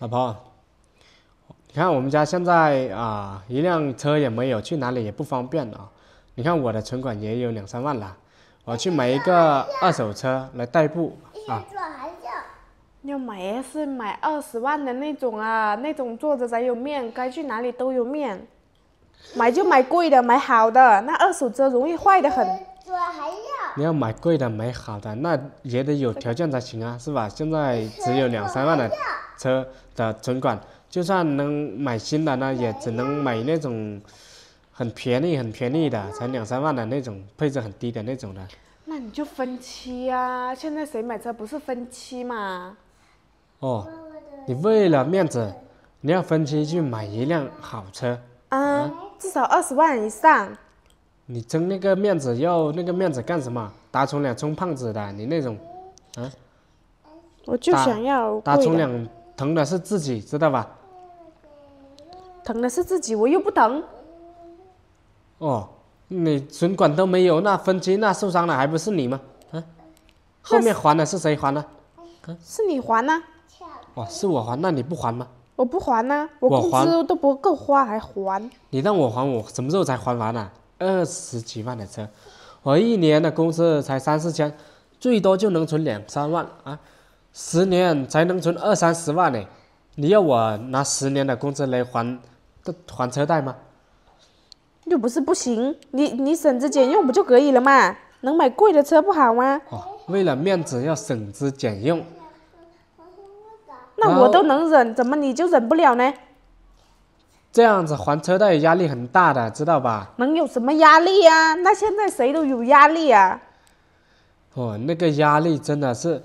老婆，你看我们家现在啊，一辆车也没有，去哪里也不方便啊。你看我的存款也有两三万了，我去买一个二手车来代步啊。要买也是买二十万的那种啊，那种坐着才有面，该去哪里都有面。买就买贵的，买好的。那二手车容易坏的很。你要买贵的，买好的，那也得有条件才行啊，是吧？现在只有两三万的。车的存款就算能买新的呢，也只能买那种很便宜、很便宜的，才两三万的那种，配置很低的那种的。那你就分期啊！现在谁买车不是分期嘛？哦，你为了面子，你要分期去买一辆好车？啊，至少二十万以上。你争那个面子要那个面子干什么？打肿脸充胖子的，你那种，啊？我就想要打肿脸。疼的是自己，知道吧？疼的是自己，我又不疼。哦，你存款都没有，那分期那受伤了，还不是你吗？啊？后面还的是谁还呢？是你还呢？哦，是我还，那你不还吗？我不还呢，我工资都不够花，还还？你让我还，我什么时候才还完呢？二十几万的车，我一年的工资才三四千，最多就能存两三万啊。十年才能存二三十万呢，你要我拿十年的工资来还还车贷吗？又不是不行，你你省吃俭用不就可以了吗？能买贵的车不好吗？哦，为了面子要省吃俭用，那我都能忍，怎么你就忍不了呢？这样子还车贷压力很大的，知道吧？能有什么压力啊？那现在谁都有压力啊。哦，那个压力真的是。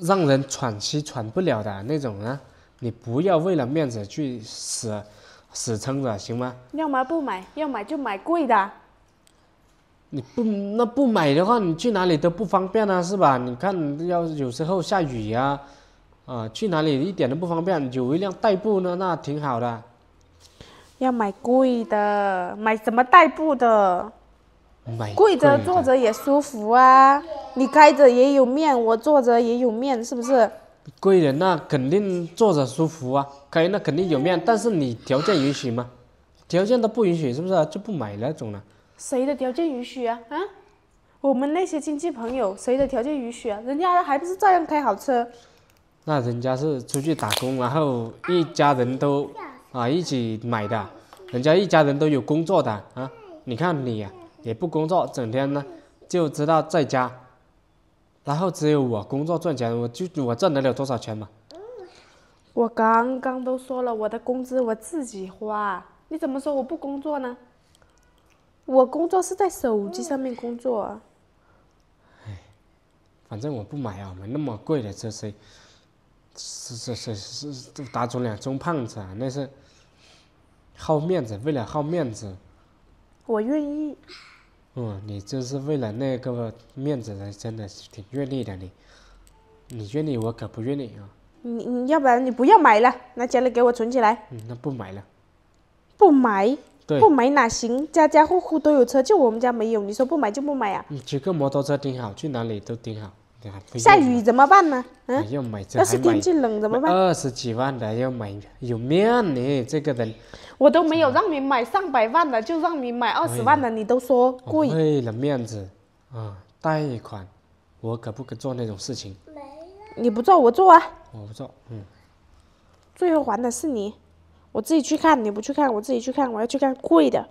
让人喘息喘不了的那种啊！你不要为了面子去死死撑着，行吗？要么不买？要买就买贵的。你不那不买的话，你去哪里都不方便啊，是吧？你看，要有时候下雨呀，啊，去哪里一点都不方便。有一辆代步呢，那挺好的。要买贵的，买什么代步的？跪着坐着也舒服啊，你开着也有面，我坐着也有面，是不是？贵人那肯定坐着舒服啊，开那肯定有面，但是你条件允许吗？条件都不允许，是不是就不买那种了？谁的条件允许啊？啊？我们那些亲戚朋友谁的条件允许啊？人家还不是照样开好车？那人家是出去打工，然后一家人都啊一起买的，人家一家人都有工作的啊？你看你呀。也不工作，整天呢就知道在家，然后只有我工作赚钱，我就我赚得了多少钱嘛？我刚刚都说了，我的工资我自己花，你怎么说我不工作呢？我工作是在手机上面工作。哎，反正我不买啊，买那么贵的这些，是是是是打肿脸充胖子啊，那是好面子，为了好面子。我愿意。哦，你就是为了那个面子，真的是挺愿意的。你，你愿意，我可不愿意啊。你，你要不然你不要买了，拿家里给我存起来。嗯，那不买了。不买？对。不买哪行？家家户户都有车，就我们家没有。你说不买就不买呀？你骑个摩托车挺好，去哪里都挺好。下雨怎么办呢？嗯，要买，要是天气冷怎么办？二十几万的要买，有面呢，这个人，我都没有让你买上百万的，就让你买二十万的，你都说贵。为了面子啊，贷款，我可不可做那种事情。没你不做，我做啊。我不做，嗯。最后还的是你，我自己去看，你不去看，我自己去看，我要去看贵的。